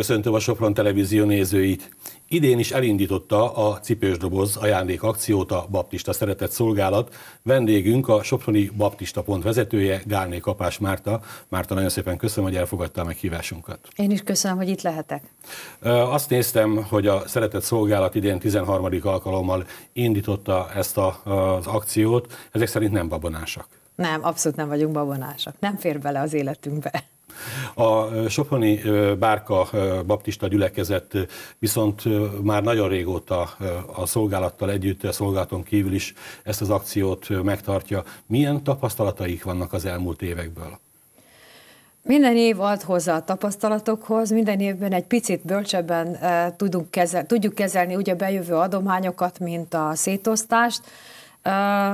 Köszöntöm a Sopron Televízió nézőit. Idén is elindította a Cipős Doboz ajándék akciót a Baptista Szeretett Szolgálat. Vendégünk a Soproni Baptista Pont vezetője, Gálné Kapás Márta. Márta, nagyon szépen köszönöm, hogy elfogadta a meghívásunkat. Én is köszönöm, hogy itt lehetek. Azt néztem, hogy a Szeretett Szolgálat idén 13. alkalommal indította ezt a, az akciót. Ezek szerint nem babonásak. Nem, abszolút nem vagyunk babonásak. Nem fér bele az életünkbe. A Soproni Bárka Baptista gyülekezet viszont már nagyon régóta a szolgálattal együtt, a szolgálaton kívül is ezt az akciót megtartja. Milyen tapasztalataik vannak az elmúlt évekből? Minden év ad hozzá a tapasztalatokhoz, minden évben egy picit bölcsebben tudunk kezel, tudjuk kezelni úgy a bejövő adományokat, mint a szétosztást.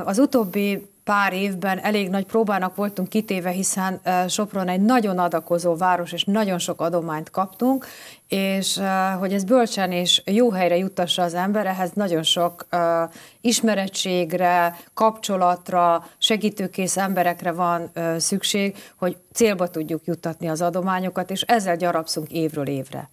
az utóbbi pár évben elég nagy próbának voltunk kitéve, hiszen Sopron egy nagyon adakozó város, és nagyon sok adományt kaptunk, és hogy ez bölcsen és jó helyre juttassa az ember, ehhez nagyon sok ismerettségre, kapcsolatra, segítőkész emberekre van szükség, hogy célba tudjuk juttatni az adományokat, és ezzel gyarapszunk évről évre.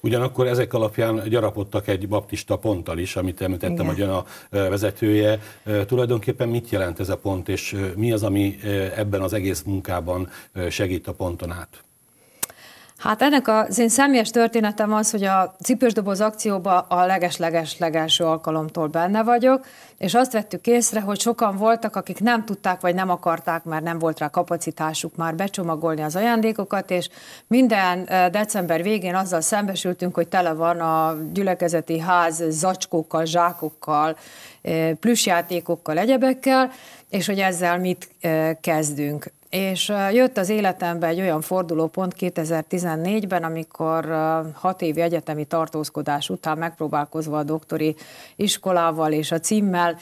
Ugyanakkor ezek alapján gyarapodtak egy baptista ponttal is, amit említettem, hogy a vezetője. Tulajdonképpen mit jelent ez a pont, és mi az, ami ebben az egész munkában segít a ponton át? Hát ennek az én személyes történetem az, hogy a cipősdoboz akcióba a leges-leges-legelső alkalomtól benne vagyok, és azt vettük észre, hogy sokan voltak, akik nem tudták, vagy nem akarták, mert nem volt rá kapacitásuk már becsomagolni az ajándékokat, és minden december végén azzal szembesültünk, hogy tele van a gyülekezeti ház zacskókkal, zsákokkal, plüssjátékokkal, egyebekkel, és hogy ezzel mit kezdünk. És jött az életembe egy olyan fordulópont 2014-ben, amikor hat évi egyetemi tartózkodás után megpróbálkozva a doktori iskolával és a címmel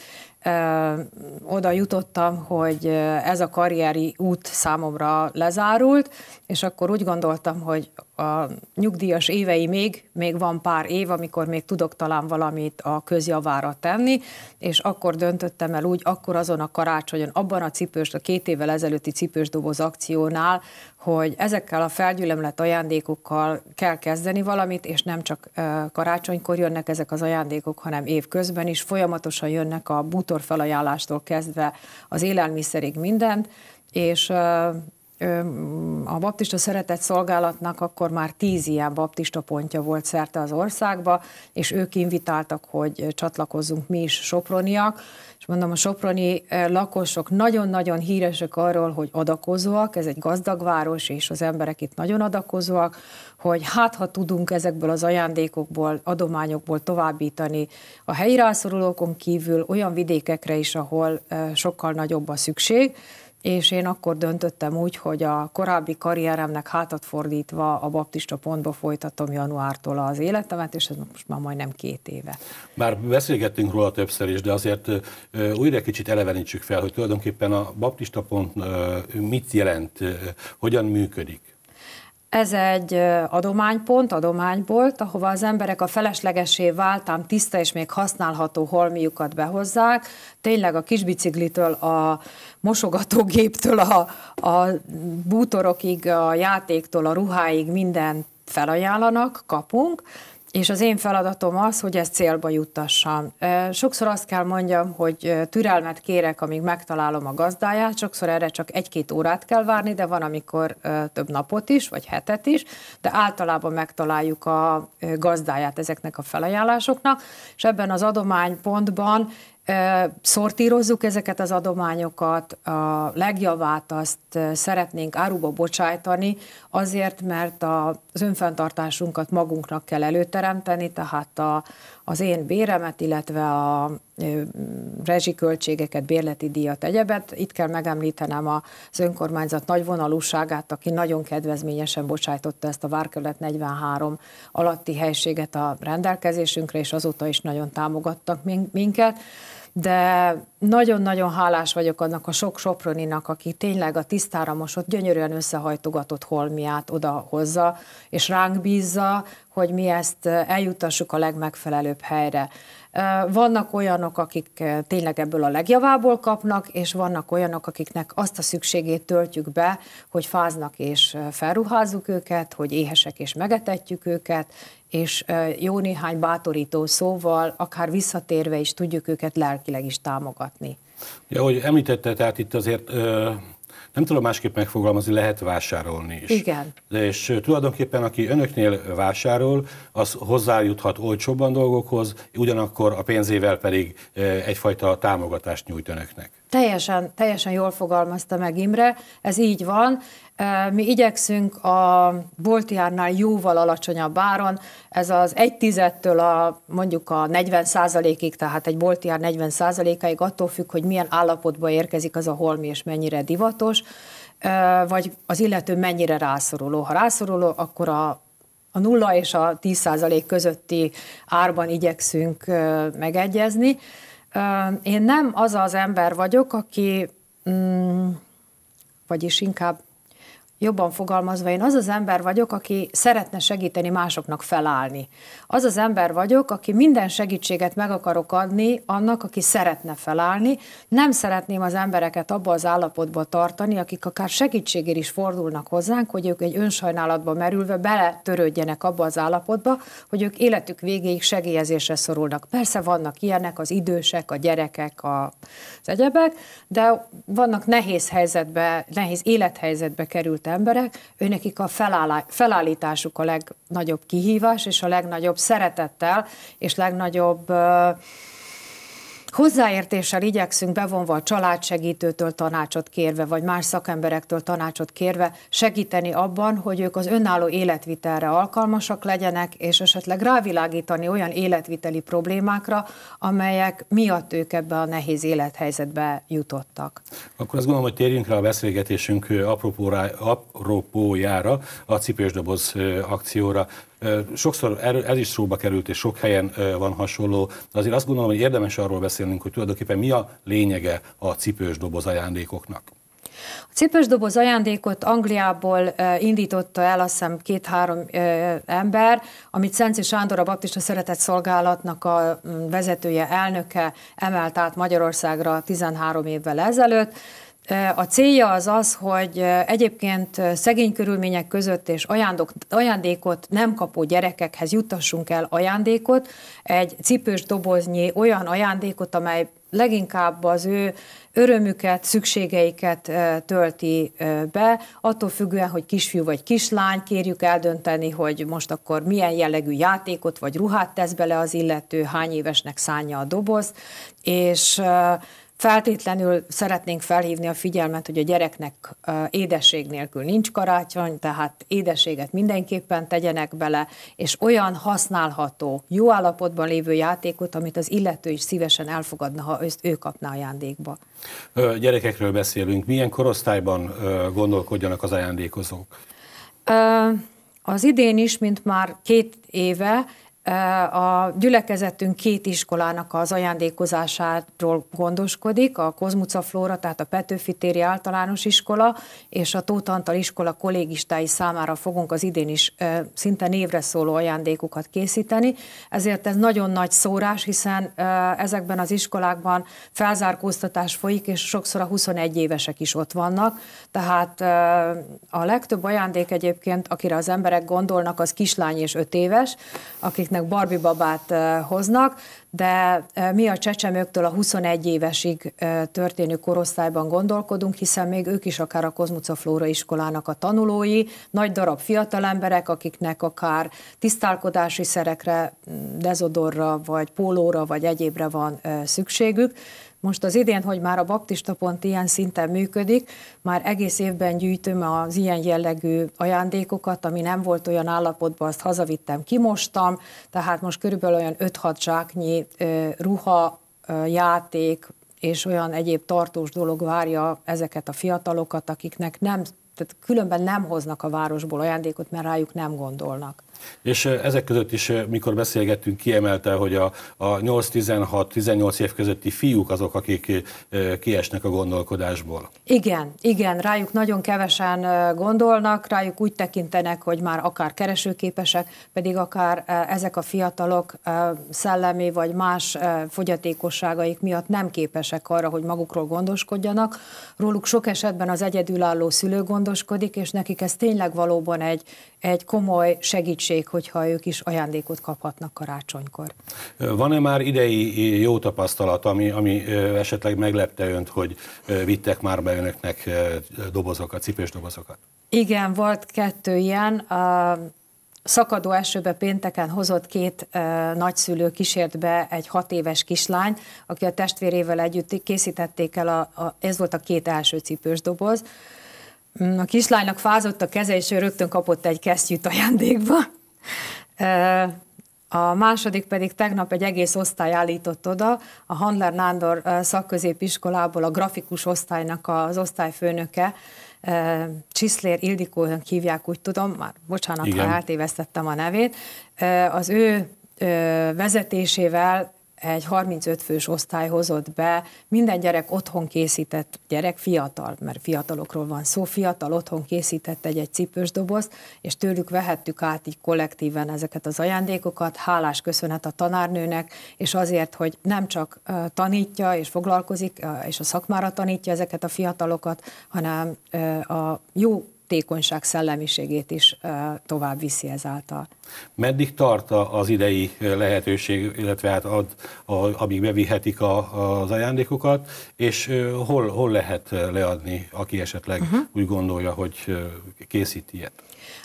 oda jutottam, hogy ez a karrieri út számomra lezárult, és akkor úgy gondoltam, hogy a nyugdíjas évei még, még van pár év, amikor még tudok talán valamit a közjavára tenni, és akkor döntöttem el úgy, akkor azon a karácsonyon, abban a cipős, a két évvel ezelőtti cipősdoboz akciónál, hogy ezekkel a felgyülemlett ajándékokkal kell kezdeni valamit, és nem csak karácsonykor jönnek ezek az ajándékok, hanem évközben is folyamatosan jönnek a bútorfelajánlástól kezdve az élelmiszerig mindent, és a baptista szeretett szolgálatnak akkor már tíz ilyen baptista pontja volt szerte az országba, és ők invitáltak, hogy csatlakozzunk mi is soproniak, és mondom, a soproni lakosok nagyon-nagyon híresek arról, hogy adakozóak, ez egy gazdag város, és az emberek itt nagyon adakozóak, hogy hát ha tudunk ezekből az ajándékokból, adományokból továbbítani a helyi rászorulókon kívül olyan vidékekre is, ahol sokkal nagyobb a szükség, és én akkor döntöttem úgy, hogy a korábbi karrieremnek hátat fordítva a baptista pontba folytatom januártól az életemet, és ez most már majdnem két éve. Már beszélgettünk róla többször is, de azért újra kicsit elevenítsük fel, hogy tulajdonképpen a baptista pont mit jelent, hogyan működik. Ez egy adománypont, adománybolt, ahova az emberek a feleslegesé váltán tiszta és még használható holmiukat behozzák. Tényleg a kisbiciklitől, a mosogatógéptől, a, a bútorokig, a játéktól, a ruháig mindent felajánlanak, kapunk és az én feladatom az, hogy ezt célba juttassam. Sokszor azt kell mondjam, hogy türelmet kérek, amíg megtalálom a gazdáját, sokszor erre csak egy-két órát kell várni, de van, amikor több napot is, vagy hetet is, de általában megtaláljuk a gazdáját ezeknek a felajánlásoknak, és ebben az adománypontban Szortírozzuk ezeket az adományokat, a legjavát azt szeretnénk áruba bocsájtani, azért, mert az önfenntartásunkat magunknak kell előteremteni, tehát a, az én béremet, illetve a rezsiköltségeket, bérleti díjat, egyebet. Itt kell megemlítenem az önkormányzat nagy vonalúságát, aki nagyon kedvezményesen bocsájtotta ezt a Várkölet 43 alatti helységet a rendelkezésünkre, és azóta is nagyon támogattak minket de nagyon-nagyon hálás vagyok annak a sok soproninak, aki tényleg a tisztára mosott, gyönyörűen összehajtogatott holmiát oda hozza, és ránk bízza, hogy mi ezt eh, eljutassuk a legmegfelelőbb helyre. Vannak olyanok, akik tényleg ebből a legjavából kapnak, és vannak olyanok, akiknek azt a szükségét töltjük be, hogy fáznak és felruházzuk őket, hogy éhesek és megetetjük őket, és jó néhány bátorító szóval, akár visszatérve is tudjuk őket lelkileg is támogatni. Ja, hogy említette, tehát itt azért ö- nem tudom másképp megfogalmazni, lehet vásárolni is. Igen. De és tulajdonképpen aki önöknél vásárol, az hozzájuthat olcsóbban dolgokhoz, ugyanakkor a pénzével pedig egyfajta támogatást nyújt önöknek. Teljesen, teljesen jól fogalmazta meg Imre, ez így van. Mi igyekszünk a bolti árnál jóval alacsonyabb áron, ez az egy tizettől a, mondjuk a 40 ig tehát egy bolti ár 40 áig attól függ, hogy milyen állapotba érkezik az a holmi és mennyire divatos, vagy az illető mennyire rászoruló. Ha rászoruló, akkor a a nulla és a 10 közötti árban igyekszünk megegyezni. Én nem az az ember vagyok, aki, mm, vagyis inkább jobban fogalmazva, én az az ember vagyok, aki szeretne segíteni másoknak felállni. Az az ember vagyok, aki minden segítséget meg akarok adni annak, aki szeretne felállni. Nem szeretném az embereket abba az állapotba tartani, akik akár segítségért is fordulnak hozzánk, hogy ők egy önsajnálatba merülve beletörődjenek abba az állapotba, hogy ők életük végéig segélyezésre szorulnak. Persze vannak ilyenek, az idősek, a gyerekek, a, az egyebek, de vannak nehéz helyzetbe, nehéz élethelyzetbe került emberek, őnekik a felállításuk a legnagyobb kihívás, és a legnagyobb szeretettel, és legnagyobb hozzáértéssel igyekszünk bevonva a családsegítőtől tanácsot kérve, vagy más szakemberektől tanácsot kérve segíteni abban, hogy ők az önálló életvitelre alkalmasak legyenek, és esetleg rávilágítani olyan életviteli problémákra, amelyek miatt ők ebbe a nehéz élethelyzetbe jutottak. Akkor azt gondolom, hogy térjünk rá a beszélgetésünk apropójára, a cipősdoboz akcióra. Sokszor er-, ez is szóba került, és sok helyen van hasonló, de azért azt gondolom, hogy érdemes arról beszélnünk, hogy tulajdonképpen mi a lényege a cipős doboz ajándékoknak. A cipős doboz ajándékot Angliából indította el, azt hiszem, két-három ember, amit Szenci Sándor, a Baptista Szeretett Szolgálatnak a vezetője, elnöke emelt át Magyarországra 13 évvel ezelőtt. A célja az az, hogy egyébként szegény körülmények között és ajándok, ajándékot nem kapó gyerekekhez juttassunk el ajándékot, egy cipős doboznyi olyan ajándékot, amely leginkább az ő örömüket, szükségeiket tölti be, attól függően, hogy kisfiú vagy kislány, kérjük eldönteni, hogy most akkor milyen jellegű játékot vagy ruhát tesz bele az illető, hány évesnek szánja a dobozt, és Feltétlenül szeretnénk felhívni a figyelmet, hogy a gyereknek édesség nélkül nincs karácsony, tehát édeséget mindenképpen tegyenek bele, és olyan használható, jó állapotban lévő játékot, amit az illető is szívesen elfogadna, ha ő kapná ajándékba. Gyerekekről beszélünk. Milyen korosztályban gondolkodjanak az ajándékozók? Az idén is, mint már két éve, a gyülekezetünk két iskolának az ajándékozásáról gondoskodik, a Kozmuca Flóra, tehát a Petőfi téri általános iskola, és a Tóth Antal iskola kollégistái számára fogunk az idén is szinte névre szóló ajándékokat készíteni. Ezért ez nagyon nagy szórás, hiszen ezekben az iskolákban felzárkóztatás folyik, és sokszor a 21 évesek is ott vannak. Tehát a legtöbb ajándék egyébként, akire az emberek gondolnak, az kislány és 5 éves, akik gyereknek Barbie babát hoznak, de mi a csecsemőktől a 21 évesig történő korosztályban gondolkodunk, hiszen még ők is akár a Kozmuca Flóra iskolának a tanulói, nagy darab fiatal emberek, akiknek akár tisztálkodási szerekre, dezodorra, vagy pólóra, vagy egyébre van szükségük, most az idén, hogy már a baptista pont ilyen szinten működik, már egész évben gyűjtöm az ilyen jellegű ajándékokat, ami nem volt olyan állapotban, azt hazavittem, kimostam, tehát most körülbelül olyan 5-6 zsáknyi ruha, játék és olyan egyéb tartós dolog várja ezeket a fiatalokat, akiknek nem, tehát különben nem hoznak a városból ajándékot, mert rájuk nem gondolnak. És ezek között is, mikor beszélgettünk, kiemelte, hogy a, a 8-16-18 év közötti fiúk azok, akik kiesnek a gondolkodásból. Igen, igen, rájuk nagyon kevesen gondolnak, rájuk úgy tekintenek, hogy már akár keresőképesek, pedig akár ezek a fiatalok szellemi vagy más fogyatékosságaik miatt nem képesek arra, hogy magukról gondoskodjanak. Róluk sok esetben az egyedülálló szülő gondoskodik, és nekik ez tényleg valóban egy, egy komoly segítség segítség, hogyha ők is ajándékot kaphatnak karácsonykor. Van-e már idei jó tapasztalat, ami, ami esetleg meglepte önt, hogy vittek már be önöknek dobozokat, cipős dobozokat? Igen, volt kettő ilyen. A szakadó esőbe pénteken hozott két ö, nagyszülő kísért be egy hat éves kislány, aki a testvérével együtt készítették el, a, a, ez volt a két első cipős doboz. Mm, a kislánynak fázott a keze, és ő rögtön kapott egy kesztyűt ajándékba. A második pedig tegnap egy egész osztály állított oda, a Handler Nándor szakközépiskolából a grafikus osztálynak az osztályfőnöke, Csiszlér Ildikó hívják, úgy tudom, már bocsánat, Igen. ha eltévesztettem a nevét, az ő vezetésével egy 35 fős osztály hozott be, minden gyerek otthon készített, gyerek fiatal, mert fiatalokról van szó, fiatal otthon készített egy-egy cipős dobozt, és tőlük vehettük át így kollektíven ezeket az ajándékokat, hálás köszönet a tanárnőnek, és azért, hogy nem csak tanítja és foglalkozik, és a szakmára tanítja ezeket a fiatalokat, hanem a jó hatékonyság szellemiségét is tovább viszi ezáltal. Meddig tart az idei lehetőség, illetve hát ad, a, amíg bevihetik a, az ajándékokat, és hol, hol lehet leadni, aki esetleg uh-huh. úgy gondolja, hogy készít ilyet?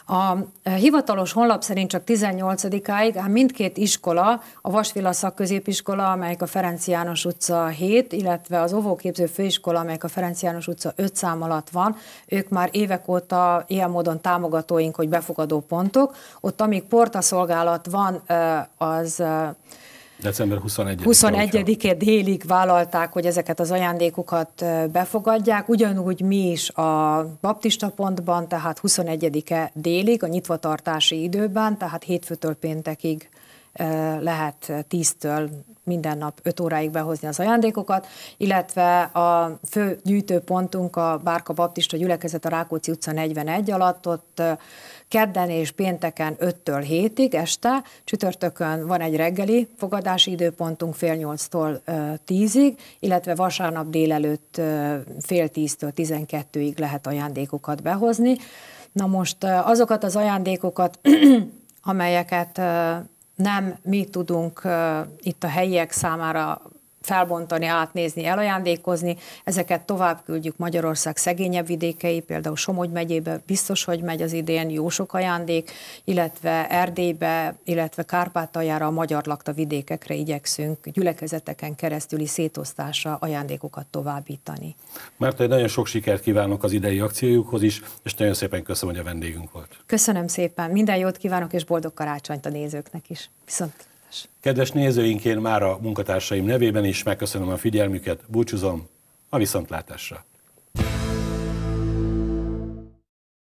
A eh, hivatalos honlap szerint csak 18-áig, hát mindkét iskola, a Vasvilla szakközépiskola, amelyik a Ferenc János utca 7, illetve az óvóképző főiskola, amelyik a Ferenc János utca 5 szám alatt van, ők már évek óta ilyen módon támogatóink, hogy befogadó pontok. Ott, amíg portaszolgálat van, eh, az eh, December 21 21-e délig vállalták, hogy ezeket az ajándékokat befogadják, ugyanúgy mi is a baptista pontban, tehát 21-e délig, a nyitvatartási időben, tehát hétfőtől péntekig lehet 10-től minden nap 5 óráig behozni az ajándékokat, illetve a fő gyűjtőpontunk a Bárka Baptista gyülekezet a Rákóczi utca 41 alatt, ott kedden és pénteken 5-től 7-ig este, csütörtökön van egy reggeli fogadási időpontunk fél 8-tól 10-ig, illetve vasárnap délelőtt fél 10-től 12-ig lehet ajándékokat behozni. Na most azokat az ajándékokat, amelyeket nem mi tudunk itt a helyiek számára felbontani, átnézni, elajándékozni. Ezeket tovább küldjük Magyarország szegényebb vidékei, például Somogy megyébe biztos, hogy megy az idén jó sok ajándék, illetve Erdélybe, illetve Kárpátaljára a magyar lakta vidékekre igyekszünk gyülekezeteken keresztüli szétosztásra ajándékokat továbbítani. Mert egy nagyon sok sikert kívánok az idei akciójukhoz is, és nagyon szépen köszönöm, hogy a vendégünk volt. Köszönöm szépen, minden jót kívánok, és boldog karácsonyt a nézőknek is. Viszont megoldás. Kedves nézőink, én már a munkatársaim nevében is megköszönöm a figyelmüket, búcsúzom, a viszontlátásra!